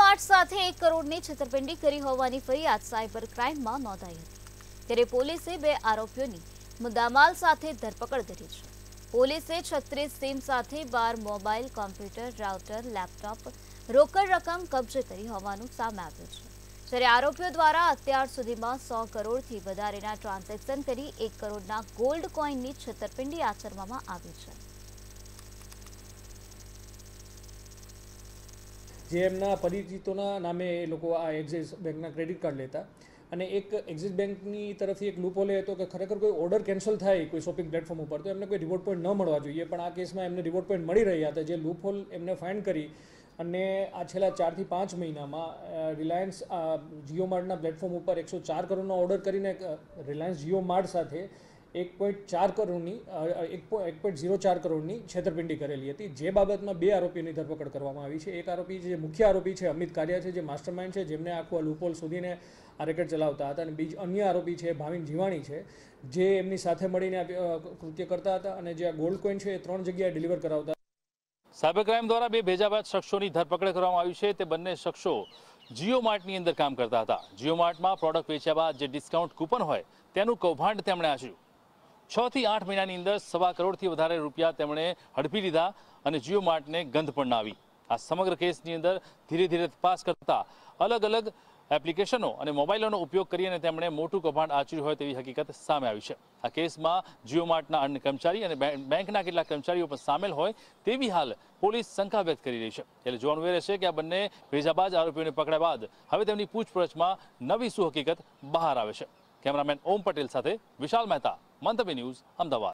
March સાથે એક કરોડની છેતરપિંડી કરી હોવાની ફરિયાદ સાયબર ક્રાઇમમાં નોંધાઈ હતી ત્યારે પોલીસે બે આરોપીઓની મુદ્દામાલ સાથે ધરપકડ કરી છે પોલીસે છત્રીસ સિમ સાથે બાર મોબાઈલ કોમ્પ્યુટર રાઉટર લેપટોપ રોકડ રકમ કબજે કરી હોવાનું સામે આવ્યું છે જ્યારે આરોપીઓ દ્વારા અત્યાર સુધીમાં સો કરોડથી વધારેના ટ્રાન્ઝેક્શન કરી એક કરોડના ગોલ્ડ કોઇનની છેતરપિંડી આચરવામાં આવી છે જે એમના પરિચિતોના નામે એ લોકો આ એક્ઝિસ બેંકના ક્રેડિટ કાર્ડ લેતા અને એક એક્ઝિસ બેંકની તરફથી એક લૂપોલે હતો કે ખરેખર કોઈ ઓર્ડર કેન્સલ થાય કોઈ શોપિંગ પ્લેટફોર્મ ઉપર તો એમને કોઈ રિવોર્ડ પોઈન્ટ ન મળવા જોઈએ પણ આ કેસમાં એમને રિવોર્ડ પોઈન્ટ મળી રહ્યા હતા જે લૂપહોલ એમને ફાઇન્ડ કરી અને આ છેલ્લા ચારથી પાંચ મહિનામાં રિલાયન્સ જિયો માર્ટના પ્લેટફોર્મ ઉપર એકસો ચાર કરોડનો ઓર્ડર કરીને રિલાયન્સ જીઓ માર્ટ સાથે એક પોઈન્ટ ચાર કરોડની એક પોઈન્ટ ઝીરો ચાર કરોડની છેતરપિંડી કરેલી હતી જે બાબતમાં બે આરોપીની ધરપકડ કરવામાં આવી છે એક આરોપી જે મુખ્ય આરોપી છે અમિત કારિયા છે જે માસ્ટરમાઇન્ડ છે જેમને આખું લૂપોલ સુધીને આ રેકેટ ચલાવતા હતા અને બીજ અન્ય આરોપી છે ભાવિન જીવાણી છે જે એમની સાથે મળીને કૃત્ય કરતા હતા અને જે આ ગોલ્ડ કોઈન છે એ ત્રણ જગ્યાએ ડિલિવર કરાવતા સાયબર ક્રાઇમ દ્વારા બે ભેજાબાદ શખ્સોની ધરપકડ કરવામાં આવી છે તે બંને શખ્સો જીઓ માર્ટની અંદર કામ કરતા હતા જીઓ માર્ટમાં પ્રોડક્ટ વેચ્યા બાદ જે ડિસ્કાઉન્ટ કૂપન હોય તેનું કૌભાંડ તેમણે આચ્યું છ થી આઠ મહિનાની અંદર સવા કરોડથી વધારે રૂપિયા તેમણે હડપી લીધા અને જીઓ માર્ટને ગંધ પણ આવી આ સમગ્ર કેસની અંદર ધીરે ધીરે તપાસ કરતા અલગ અલગ એપ્લિકેશનો અને મોબાઈલોનો ઉપયોગ કરી અને તેમણે મોટું કૌભાંડ આચર્યું હોય તેવી હકીકત સામે આવી છે આ કેસમાં જીઓ માર્ટના અન્ય કર્મચારી અને બેંકના કેટલાક કર્મચારીઓ પણ સામેલ હોય તેવી હાલ પોલીસ શંકા વ્યક્ત કરી રહી છે એટલે જોવાનું એ રહેશે કે આ બંને ભેજાબાજ આરોપીઓને પકડ્યા બાદ હવે તેમની પૂછપરછમાં નવી શું હકીકત બહાર આવે છે કેમેરામેન ઓમ પટેલ સાથે વિશાલ મહેતા મંતવ્ય ન્યૂઝ અમદાવાદ